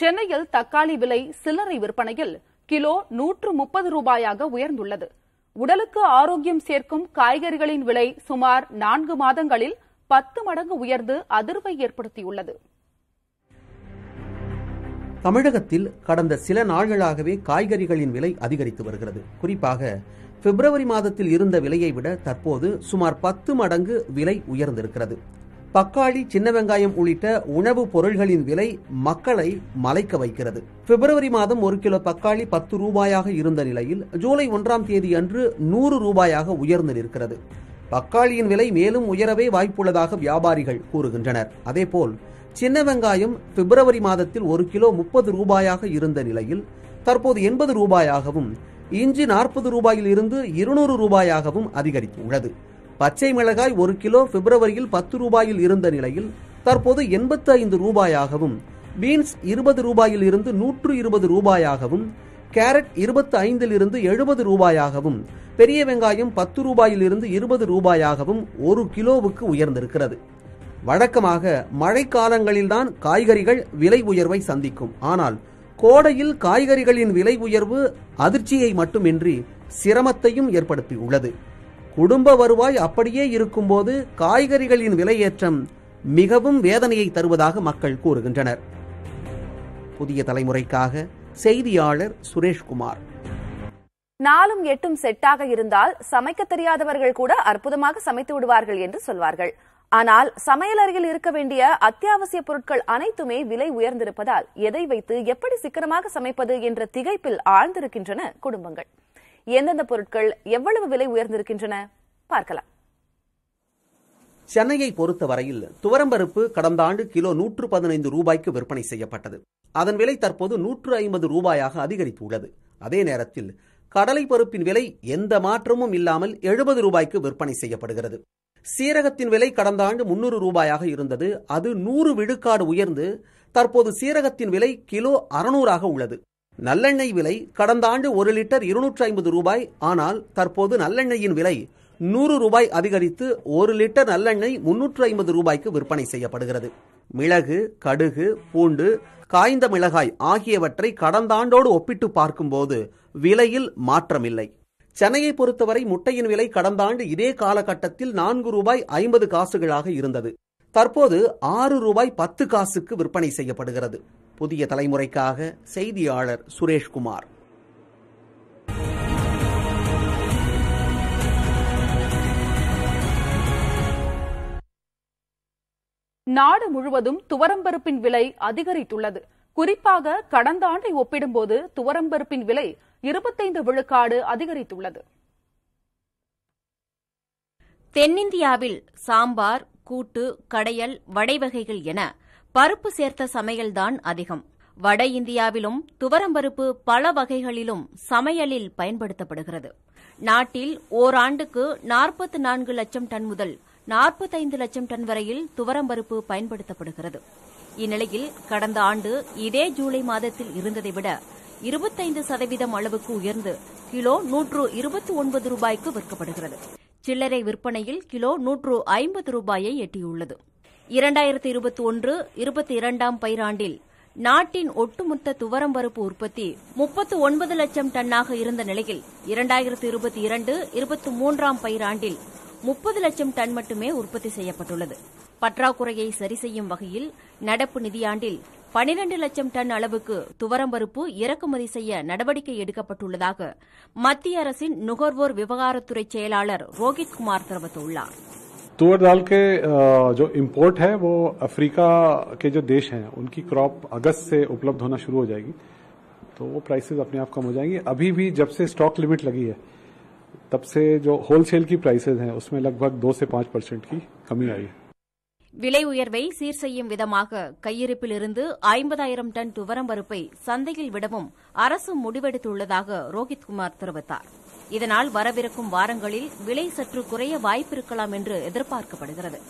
சென்னையில் தக்காளி விலை சில்லறை விற்பனையில் கிலோ நூற்று முப்பது ரூபாயாக உயர்ந்துள்ளது உடலுக்கு ஆரோக்கியம் சேர்க்கும் காய்கறிகளின் விலை சுமார் நான்கு மாதங்களில் பத்து மடங்கு உயர்ந்து அதிர்வை ஏற்படுத்தியுள்ளது தமிழகத்தில் கடந்த சில நாள்களாகவே காய்கறிகளின் விலை அதிகரித்து வருகிறது குறிப்பாக பிப்ரவரி மாதத்தில் இருந்த விலையை விட தற்போது சுமார் பத்து மடங்கு விலை உயர்ந்திருக்கிறது தக்காளி சின்ன வெங்காயம் உள்ளிட்ட உணவுப் பொருள்களின் விலை மக்களை மலைக்க வைக்கிறது பிப்ரவரி மாதம் ஒரு கிலோ தக்காளி பத்து ரூபாயாக இருந்த நிலையில் ஜூலை ஒன்றாம் தேதி அன்று நூறு ரூபாயாக உயர்ந்து நிற்கிறது தக்காளியின் விலை மேலும் உயரவே வாய்ப்புள்ளதாக வியாபாரிகள் கூறுகின்றனர் அதேபோல் சின்ன வெங்காயம் பிப்ரவரி மாதத்தில் ஒரு கிலோ முப்பது ரூபாயாக இருந்த நிலையில் தற்போது எண்பது ரூபாயாகவும் இஞ்சி நாற்பது ரூபாயில் இருந்து இருநூறு ரூபாயாகவும் அதிகரித்துள்ளது பச்சை மிளகாய் ஒரு கிலோ பிப்ரவரியில் பத்து ரூபாயில் இருந்த நிலையில் தற்போது எண்பத்தி ஐந்து ரூபாயாகவும் பீன்ஸ் இருபது ரூபாயில் இருந்து நூற்று இருபது ரூபாயாகவும் கேரட் இருபத்தி ஐந்தில் இருந்து எழுபது ரூபாயாகவும் பெரிய வெங்காயம் பத்து ரூபாயில் இருந்து இருபது ரூபாயாகவும் ஒரு கிலோவுக்கு உயர்ந்திருக்கிறது வழக்கமாக மழைக்காலங்களில்தான் காய்கறிகள் விலை உயர்வை சந்திக்கும் ஆனால் கோடையில் காய்கறிகளின் விலை உயர்வு அதிர்ச்சியை மட்டுமின்றி சிரமத்தையும் ஏற்படுத்தியுள்ளது குடும்ப வருவாய் அப்படியே இருக்கும்போது காய்கறிகளின் விலையேற்றம் மிகவும் வேதனையை தருவதாக மக்கள் கூறுகின்றனர் புதிய தலைமுறைக்காக செய்தியாளர் சுரேஷ்குமார் நாலும் எட்டும் செட்டாக இருந்தால் சமைக்க தெரியாதவர்கள் கூட அற்புதமாக சமைத்து விடுவார்கள் என்று சொல்வார்கள் ஆனால் சமையலறையில் இருக்க வேண்டிய அத்தியாவசிய பொருட்கள் அனைத்துமே விலை உயர்ந்திருப்பதால் எதை வைத்து எப்படி சிக்கனமாக சமைப்பது என்ற திகைப்பில் ஆழ்ந்திருக்கின்றன குடும்பங்கள் எந்தெந்த பொருட்கள் எவ்வளவு விலை உயர்ந்திருக்கின்றன பார்க்கலாம் சென்னையை பொறுத்தவரையில் துவரம்பருப்பு கடந்த ஆண்டு கிலோ நூற்று பதினைந்து ரூபாய்க்கு விற்பனை செய்யப்பட்டது அதன் விலை தற்போது நூற்று ஐம்பது ரூபாயாக அதிகரித்துள்ளது அதே நேரத்தில் கடலை பருப்பின் விலை எந்த மாற்றமும் இல்லாமல் எழுபது ரூபாய்க்கு விற்பனை செய்யப்படுகிறது சீரகத்தின் விலை கடந்த ஆண்டு முன்னூறு ரூபாயாக இருந்தது அது நூறு விழுக்காடு உயர்ந்து தற்போது சீரகத்தின் விலை கிலோ அறுநூறாக உள்ளது நல்லெண்ணெய் விலை கடந்த ஆண்டு ஒரு லிட்டர் இருநூற்றி ஐம்பது ரூபாய் ஆனால் தற்போது நல்லெண்ணெயின் விலை நூறு ரூபாய் அதிகரித்து ஒரு லிட்டர் நல்லெண்ணெய் முன்னூற்று ஐம்பது ரூபாய்க்கு விற்பனை செய்யப்படுகிறது மிளகு கடுகு பூண்டு காய்ந்த மிளகாய் ஆகியவற்றை கடந்த ஆண்டோடு ஒப்பிட்டு பார்க்கும்போது விலையில் மாற்றமில்லை சென்னையை பொறுத்தவரை முட்டையின் விலை கடந்த ஆண்டு இதே காலகட்டத்தில் நான்கு ரூபாய் ஐம்பது காசுகளாக இருந்தது தற்போது ஆறு ரூபாய் பத்து காசுக்கு விற்பனை செய்யப்படுகிறது புதிய தலைமுறைக்காக செய்தியாளர் சுரேஷ்குமார் நாடு முழுவதும் துவரம்பருப்பின் விலை அதிகரித்துள்ளது குறிப்பாக கடந்த ஆண்டை ஒப்பிடும்போது துவரம்பருப்பின் விலை இருபத்தைந்து விழுக்காடு அதிகரித்துள்ளது தென்னிந்தியாவில் சாம்பார் கூட்டு கடையல் வடை வகைகள் என பருப்பு சேர்த்த சமையல்தான் அதிகம் வட இந்தியாவிலும் துவரம்பருப்பு பல வகைகளிலும் சமையலில் பயன்படுத்தப்படுகிறது நாட்டில் ஓராண்டுக்கு நாற்பத்து நான்கு லட்சம் டன் முதல் நாற்பத்தைந்து லட்சம் டன் வரையில் துவரம்பருப்பு பயன்படுத்தப்படுகிறது இந்நிலையில் கடந்த ஆண்டு இதே ஜூலை மாதத்தில் இருந்ததை விட இருபத்தைந்து சதவீதம் அளவுக்கு உயர்ந்து கிலோ நூற்று இருபத்தி ஒன்பது ரூபாய்க்கு விற்கப்படுகிறது சில்லறை விற்பனையில் கிலோ நூற்று ஐம்பது ரூபாயை எட்டியுள்ளது இரண்டாயிரத்தி இருபத்தி ஒன்று இருபத்தி இரண்டாம் பயிராண்டில் நாட்டின் ஒட்டுமொத்த துவரம்பருப்பு உற்பத்தி முப்பத்து ஒன்பது லட்சம் டன்னாக இருந்த நிலையில் இரண்டாயிரத்து இருபத்தி இரண்டு இருபத்தி மூன்றாம் பயிராண்டில் முப்பது லட்சம் டன் மட்டுமே உற்பத்தி செய்யப்பட்டுள்ளது பற்றாக்குறையை சரி செய்யும் வகையில் நடப்பு நிதியாண்டில் பனிரண்டு லட்சம் டன் அளவுக்கு துவரம் பருப்பு இறக்குமதி செய்ய நடவடிக்கை எடுக்கப்பட்டுள்ளதாக மத்திய அரசின் நுகர்வோர் விவகாரத்துறை செயலாளர் ரோஹித் குமார் தெரிவித்துள்ளாா் तुअर दाल के जो इम्पोर्ट है वो अफ्रीका के जो देश हैं उनकी क्रॉप अगस्त से उपलब्ध होना शुरू हो जाएगी तो वो प्राइसेस अपने आप कम हो जाएंगी अभी भी जब से स्टॉक लिमिट लगी है तब से जो होलसेल की प्राइसेस हैं उसमें लगभग दो से पांच परसेंट की कमी आई है விலை உயர்வை சீர் செய்யும் விதமாக கையிருப்பிலிருந்து ஐம்பதாயிரம் டன் துவரம் பருப்பை சந்தையில் விடவும் அரசு முடிவெடுத்துள்ளதாக தெரிவித்தாா் இதனால் வரவிருக்கும் வாரங்களில் விலை சற்று குறைய வாய்ப்பிருக்கலாம் என்று எதிர்பார்க்கப்படுகிறது